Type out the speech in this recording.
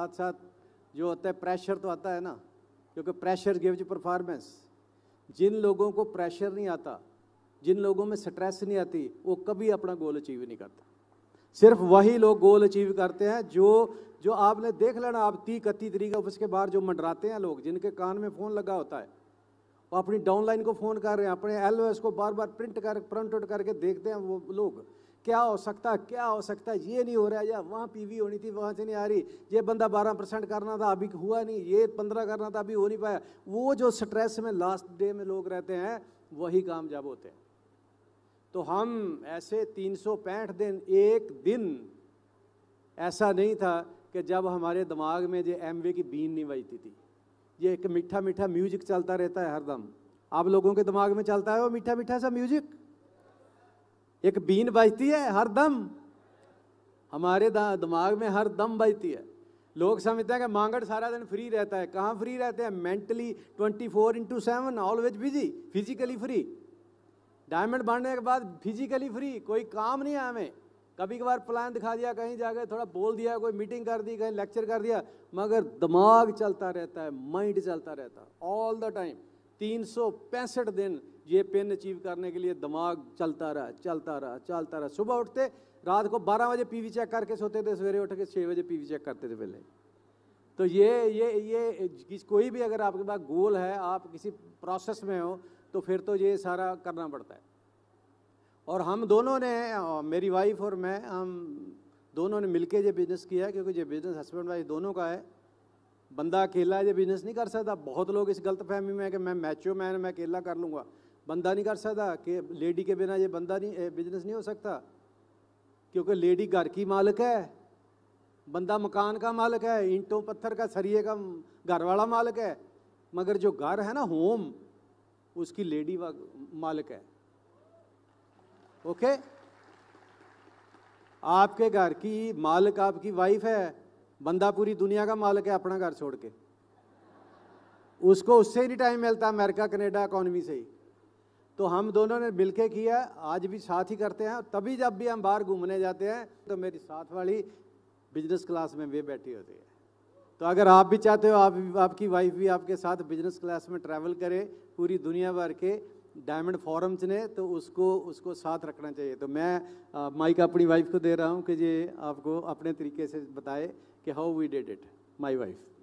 साथ साथ जो होता है प्रेशर तो आता है ना क्योंकि प्रेशर गिव्स परफॉर्मेंस जिन लोगों को प्रेशर नहीं आता जिन लोगों में स्ट्रेस नहीं आती वो कभी अपना गोल अचीव नहीं करता सिर्फ वही लोग गोल अचीव करते हैं जो जो आपने देख लेना आप तीस इकतीस तरीक उसके बाहर जो मंडराते हैं लोग जिनके कान में फ़ोन लगा होता है वो अपनी डाउनलाइन को फ़ोन कर रहे हैं अपने एल को बार बार प्रिंट कर प्रिंट आउट करके देखते हैं वो लोग क्या हो सकता क्या हो सकता ये नहीं हो रहा या वहाँ वी होनी थी वहाँ से नहीं आ रही ये बंदा बारह परसेंट करना था अभी हुआ नहीं ये पंद्रह करना था अभी हो नहीं पाया वो जो स्ट्रेस में लास्ट डे में लोग रहते हैं वही कामयाब होते हैं तो हम ऐसे तीन सौ पैंठ दिन एक दिन ऐसा नहीं था कि जब हमारे दिमाग में जो एम की बीन नहीं बजती थी ये एक मीठा मीठा म्यूजिक चलता रहता है हरदम आप लोगों के दिमाग में चलता है वो मीठा मीठा सा म्यूजिक एक बीन बजती है हर दम हमारे दिमाग में हर दम बजती है लोग समझते हैं कि मांगड़ सारा दिन फ्री रहता है कहाँ फ्री रहते हैं mentally 24 four into seven always busy physically free diamond बांटने के बाद फिजिकली फ्री कोई काम नहीं है हमें कभी कभार प्लान दिखा दिया कहीं जाके थोड़ा बोल दिया कोई मीटिंग कर दी कहीं लेक्चर कर दिया मगर दिमाग चलता रहता है माइंड चलता रहता है ऑल द टाइम तीन दिन ये पेन अचीव करने के लिए दिमाग चलता रहा चलता रहा चलता रहा सुबह उठते रात को 12 बजे पीवी चेक करके सोते थे सवेरे उठ के छः बजे पीवी चेक करते थे पहले तो ये ये ये कोई भी अगर आपके पास गोल है आप किसी प्रोसेस में हो तो फिर तो ये सारा करना पड़ता है और हम दोनों ने मेरी वाइफ और मैं हम दोनों ने मिलके ये बिज़नेस किया है क्योंकि ये बिज़नेस हस्बैंड वाइफ दोनों का है बंदा अकेला जो बिजनेस नहीं कर सकता बहुत लोग इस गलत फहमी में कि मैं मैचो मैन मैं अकेला कर लूँगा बंदा नहीं कर सकता कि लेडी के बिना ये बंदा नहीं बिजनेस नहीं हो सकता क्योंकि लेडी घर की मालिक है बंदा मकान का मालिक है ईंटों पत्थर का सरिये का घर वाला मालिक है मगर जो घर है ना होम उसकी लेडी मालिक है ओके आपके घर की मालिक आपकी वाइफ है बंदा पूरी दुनिया का मालिक है अपना घर छोड़ के उसको उससे ही टाइम मिलता अमेरिका कनेडा इकोनॉमी से ही तो हम दोनों ने मिल के किया आज भी साथ ही करते हैं तभी जब भी हम बाहर घूमने जाते हैं तो मेरी साथ वाली बिजनेस क्लास में वे बैठी होती है तो अगर आप भी चाहते हो आप आपकी वाइफ भी आपके साथ बिजनेस क्लास में ट्रैवल करे पूरी दुनिया भर के डायमंड फॉरम्स ने तो उसको उसको साथ रखना चाहिए तो मैं माइक अपनी वाइफ को दे रहा हूँ कि ये आपको अपने तरीके से बताए कि how we did it my wife